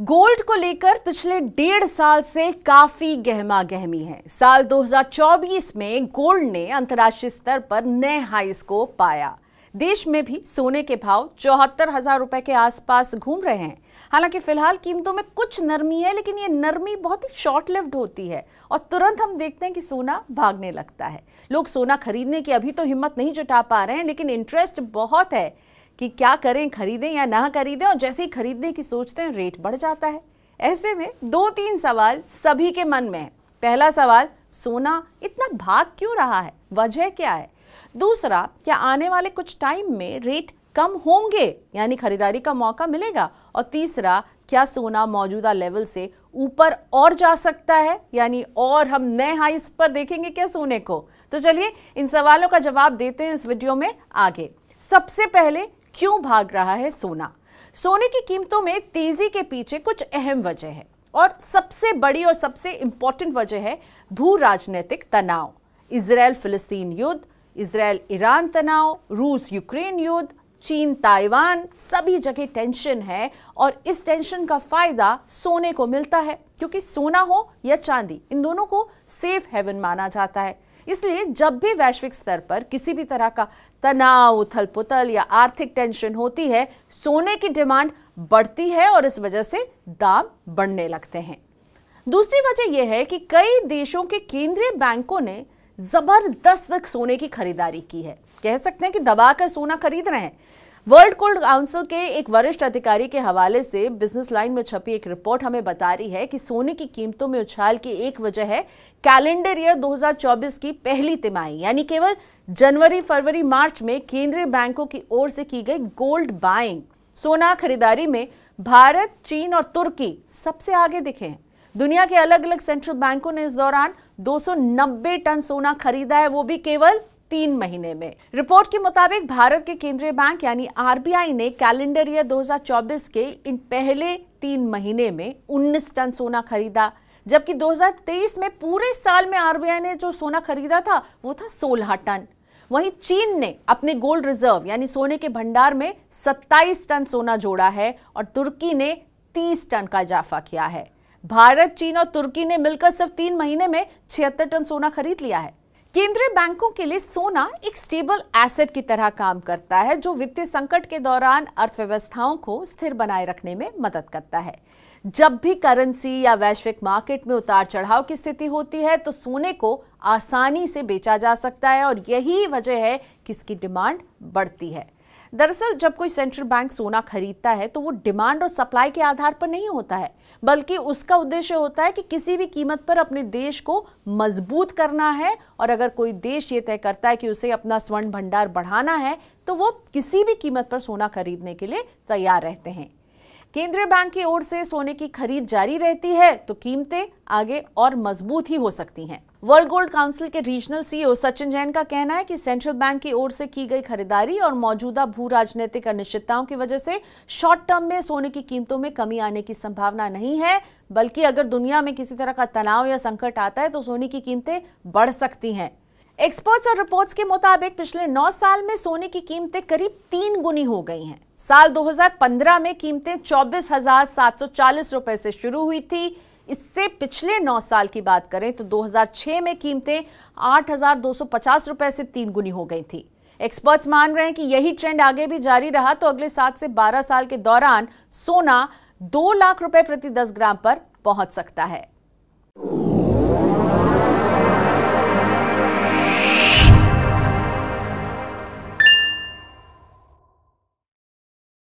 gold को लेकर पिछले डेढ़ साल से काफी गहमा गहमी है साल 2024 में गोल्ड ने अंतर्राष्ट्रीय स्तर पर नए हाइस को पाया देश में भी सोने के भाव चौहत्तर हजार रुपए के आसपास घूम रहे हैं हालांकि फिलहाल कीमतों में कुछ नरमी है लेकिन ये नरमी बहुत ही शॉर्ट लिफ्ट होती है और तुरंत हम देखते हैं कि सोना भागने लगता है लोग सोना खरीदने की अभी तो हिम्मत नहीं जुटा पा रहे हैं लेकिन इंटरेस्ट बहुत है कि क्या करें खरीदें या ना खरीदें और जैसे ही खरीदने की सोचते हैं रेट बढ़ जाता है ऐसे में दो तीन सवाल सभी के मन में है पहला सवाल सोना इतना भाग क्यों रहा है वजह क्या है दूसरा क्या आने वाले कुछ टाइम में रेट कम होंगे यानी खरीदारी का मौका मिलेगा और तीसरा क्या सोना मौजूदा लेवल से ऊपर और जा सकता है यानी और हम नए हाइस पर देखेंगे क्या सोने को तो चलिए इन सवालों का जवाब देते हैं इस वीडियो में आगे सबसे पहले क्यों भाग रहा है सोना सोने की कीमतों में तेजी के पीछे कुछ अहम वजह है और सबसे बड़ी और सबसे इंपॉर्टेंट वजह है भू राजनीतिक तनाव इसराइल फिलिस्तीन युद्ध इसराइल ईरान तनाव रूस यूक्रेन युद्ध चीन ताइवान सभी जगह टेंशन है और इस टेंशन का फायदा सोने को मिलता है क्योंकि सोना हो या चांदी इन दोनों को सेफ हेवन माना जाता है इसलिए जब भी वैश्विक स्तर पर किसी भी तरह का तनाव उथल पुथल या आर्थिक टेंशन होती है सोने की डिमांड बढ़ती है और इस वजह से दाम बढ़ने लगते हैं दूसरी वजह यह है कि कई देशों के केंद्रीय बैंकों ने जबरदस्त सोने की खरीदारी की है कह सकते हैं कि दबाकर सोना खरीद रहे हैं वर्ल्ड कोल्ड काउंसिल के एक वरिष्ठ अधिकारी के हवाले से बिजनेस लाइन में छपी एक रिपोर्ट हमें बता रही है कि सोने की कीमतों में उछाल की एक वजह है कैलेंडर ईयर 2024 की पहली तिमाही यानी केवल जनवरी फरवरी मार्च में केंद्रीय बैंकों की ओर से की गई गोल्ड बाइंग सोना खरीदारी में भारत चीन और तुर्की सबसे आगे दिखे हैं दुनिया के अलग अलग सेंट्रल बैंकों ने इस दौरान दो टन सोना खरीदा है वो भी केवल तीन महीने में रिपोर्ट के मुताबिक भारत के केंद्रीय बैंक यानी आरबीआई ने कैलेंडर ईयर 2024 के इन पहले तीन महीने में 19 टन सोना खरीदा जबकि 2023 में पूरे साल में आरबीआई ने जो सोना खरीदा था वो था 16 टन वहीं चीन ने अपने गोल्ड रिजर्व यानी सोने के भंडार में 27 टन सोना जोड़ा है और तुर्की ने 30 टन का इजाफा किया है भारत चीन और तुर्की ने मिलकर सिर्फ तीन महीने में छिहत्तर टन सोना खरीद लिया है केंद्रीय बैंकों के लिए सोना एक स्टेबल एसेट की तरह काम करता है जो वित्तीय संकट के दौरान अर्थव्यवस्थाओं को स्थिर बनाए रखने में मदद करता है जब भी करेंसी या वैश्विक मार्केट में उतार चढ़ाव की स्थिति होती है तो सोने को आसानी से बेचा जा सकता है और यही वजह है कि इसकी डिमांड बढ़ती है दरअसल जब कोई सेंट्रल बैंक सोना खरीदता है तो वो डिमांड और सप्लाई के आधार पर नहीं होता है बल्कि उसका उद्देश्य होता है कि किसी भी कीमत पर अपने देश को मजबूत करना है और अगर कोई देश ये तय करता है कि उसे अपना स्वर्ण भंडार बढ़ाना है तो वो किसी भी कीमत पर सोना खरीदने के लिए तैयार रहते हैं केंद्रीय बैंक की ओर से सोने की खरीद जारी रहती है तो कीमतें आगे और मजबूत ही हो सकती हैं वर्ल्ड गोल्ड काउंसिल के रीजनल सीईओ सचिन जैन का कहना है कि सेंट्रल बैंक की ओर से की गई खरीदारी और मौजूदा भू राजनीतिक अनिश्चितताओं की वजह से शॉर्ट टर्म में सोने की कीमतों में कमी आने की संभावना नहीं है बल्कि अगर दुनिया में किसी तरह का तनाव या संकट आता है तो सोने की कीमतें बढ़ सकती हैं एक्सपर्ट्स और रिपोर्ट्स के मुताबिक पिछले 9 साल में सोने की कीमतें करीब तीन गुनी हो गई हैं साल 2015 में कीमतें चौबीस रुपए से शुरू हुई थी इससे पिछले 9 साल की बात करें तो 2006 में कीमतें 8,250 रुपए से तीन गुनी हो गई थी एक्सपर्ट्स मान रहे हैं कि यही ट्रेंड आगे भी जारी रहा तो अगले सात से बारह साल के दौरान सोना दो लाख रुपए प्रति दस ग्राम पर पहुंच सकता है